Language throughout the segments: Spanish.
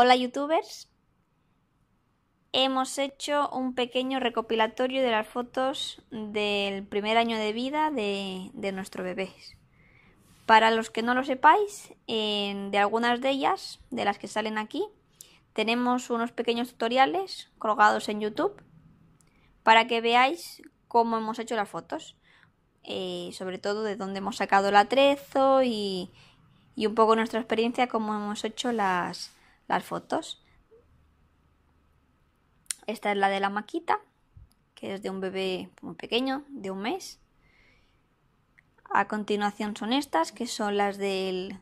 Hola youtubers, hemos hecho un pequeño recopilatorio de las fotos del primer año de vida de, nuestro bebé. Para los que no lo sepáis, de algunas de ellas, de las que salen aquí, tenemos unos pequeños tutoriales colgados en YouTube para que veáis cómo hemos hecho las fotos, eh, sobre todo de dónde hemos sacado el atrezo y, y un poco nuestra experiencia, cómo hemos hecho las, las fotos. Esta es la de la maquita, que es de un bebé muy pequeño, de un mes. A continuación son estas, que son las del,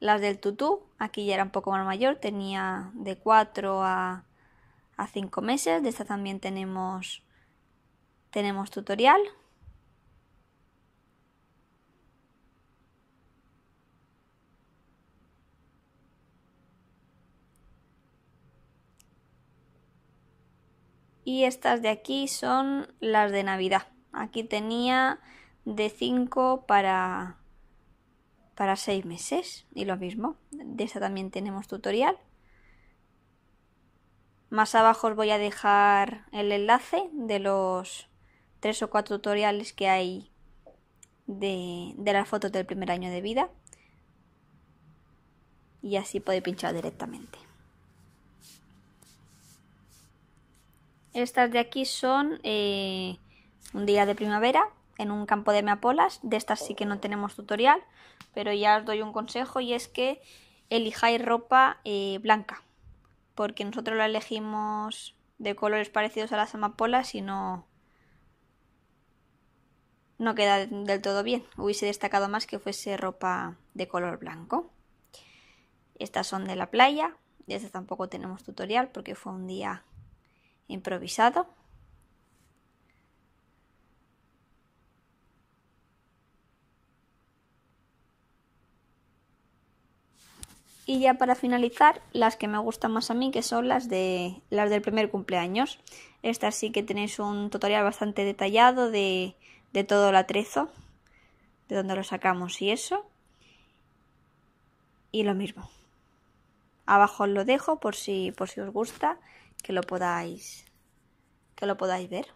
las del tutú. Aquí ya era un poco más mayor, tenía de 4 a, a 5 meses. De esta también tenemos, tenemos tutorial. y estas de aquí son las de Navidad. Aquí tenía de 5 para para 6 meses y lo mismo. De esta también tenemos tutorial. Más abajo os voy a dejar el enlace de los tres o cuatro tutoriales que hay de, de las fotos del primer año de vida. Y así podéis pinchar directamente. Estas de aquí son eh, un día de primavera en un campo de meapolas. De estas sí que no tenemos tutorial, pero ya os doy un consejo y es que elijáis ropa eh, blanca, porque nosotros la elegimos de colores parecidos a las amapolas y no no queda del todo bien. Hubiese destacado más que fuese ropa de color blanco. Estas son de la playa. De estas tampoco tenemos tutorial porque fue un día improvisado. Y ya para finalizar, las que me gustan más a mí, que son las de las del primer cumpleaños. Esta sí que tenéis un tutorial bastante detallado de, todo el atrezo, de dónde lo sacamos y eso. Y lo mismo. Abajo os lo dejo por si, por si os gusta que lo podáis que lo podáis ver.